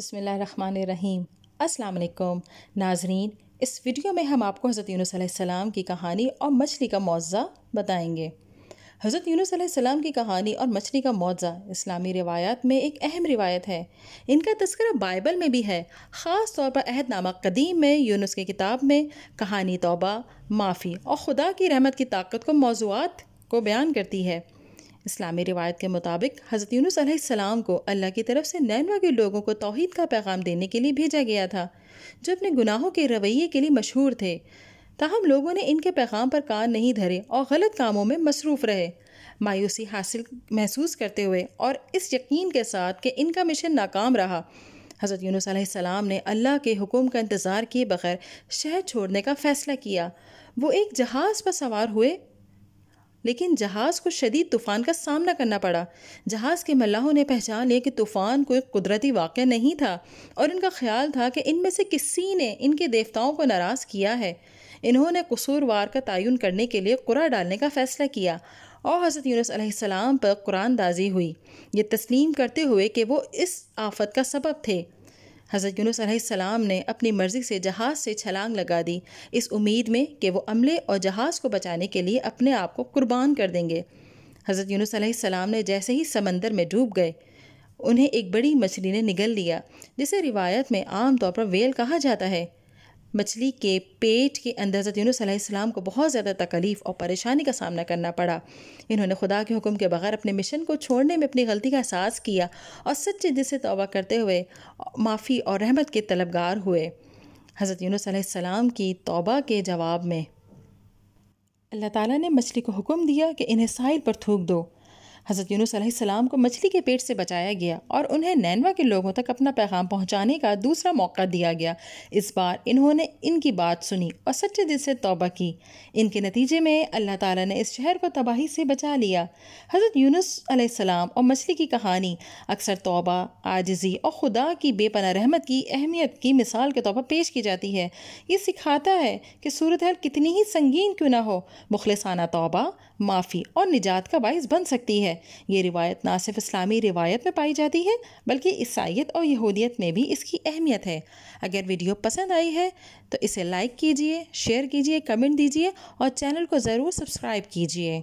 बसमीम अस्सलाम नाजरीन इस वीडियो में हम आपको हज़रत यूनुस की कहानी और मछली का मुआवजा बताएंगे हज़रत यूनुस की कहानी और मछली का मुआवजा इस्लामी रिवायात में एक अहम रिवायत है इनका तस्करा बाइबल में भी है ख़ास तौर पर अहदनामा कदीम में यूनुस की किताब में कहानी तोबा माफ़ी और ख़ुदा की रहमत की ताकत को मौजूद को बयान करती है इस्लामी रिवायत के मुताबिक हज़रत यूनुस अलैहिस्सलाम को अल्लाह की तरफ से नैनवा के लोगों को तोहद का पैगाम देने के लिए भेजा गया था जो अपने गुनाहों के रवैये के लिए मशहूर थे ताहम लोगों ने इनके पैगाम पर कान नहीं धरे और गलत कामों में मसरूफ़ रहे मायूसी हासिल महसूस करते हुए और इस यकीन के साथ कि इनका मिशन नाकाम रहा हज़रत यूनुस अलैहिस्सलाम ने अल्लाह के हुक्म का इंतज़ार किए बगैर शहर छोड़ने का फ़ैसला किया वो एक जहाज़ पर सवार हुए लेकिन जहाज़ को शदीद तूफ़ान का सामना करना पड़ा जहाज़ के मल्लाहों ने पहचान लिया कि तूफ़ान कोई कुदरती वाक़ नहीं था और इनका ख्याल था कि इनमें से किसी ने इनके देवताओं को नाराज़ किया है इन्होंने कसूरवार का तयन करने के लिए कुरा डालने का फ़ैसला किया और हज़रत यूनस पर कुरान दाजी हुई ये तस्लीम करते हुए कि वो इस आफत का सबब थे हज़रत यूनुस सलाम ने अपनी मर्ज़ी से जहाज़ से छलांग लगा दी इस उम्मीद में कि वो अमले और जहाज़ को बचाने के लिए अपने आप को कुर्बान कर देंगे हज़रत यूनुस सलाम ने जैसे ही समंदर में डूब गए उन्हें एक बड़ी मछली ने निगल लिया जिसे रिवायत में आम तौर पर वेल कहा जाता है मछली के पेट के अंदर हज़रत यूनुस अलैहिस्सलाम को बहुत ज़्यादा तकलीफ़ और परेशानी का सामना करना पड़ा इन्होंने खुदा के हुक्म के बगैर अपने मिशन को छोड़ने में अपनी गलती का एहसास किया और सच्चे दिल से तोबा करते हुए माफ़ी और रहमत के तलबगार हुए हज़रत यूनुस अलैहिस्सलाम की तोबा के जवाब में अल्लाह ताला ने मछली को हुक्म दिया कि इन्हें साहिल पर थूक दो हज़रत यूनुस अलैहिस्सलाम को मछली के पेट से बचाया गया और उन्हें नैनवा के लोगों तक अपना पैगाम पहुँचाने का दूसरा मौका दिया गया इस बार इन्होंने इनकी बात सुनी और सच्चे दिल से तौबा की इनके नतीजे में अल्लाह ताला ने इस शहर को तबाही से बचा लिया हज़रत यूनुस अलैहिस्सलाम और मछली की कहानी अक्सर तौबा आजिज़ी और खुदा की बेपना रहमत की अहमियत की मिसाल के तौर पर पेश की जाती है ये सिखाता है कि सूरत हाल कितनी ही संगीन क्यों ना हो मुखलसाना तौबा माफ़ी और निजात का बायस बन सकती है है ये रिवायत ना सिर्फ इस्लामी रिवायत में पाई जाती है बल्कि ईसाइत और यहूदियत में भी इसकी अहमियत है अगर वीडियो पसंद आई है तो इसे लाइक कीजिए शेयर कीजिए कमेंट दीजिए और चैनल को ज़रूर सब्सक्राइब कीजिए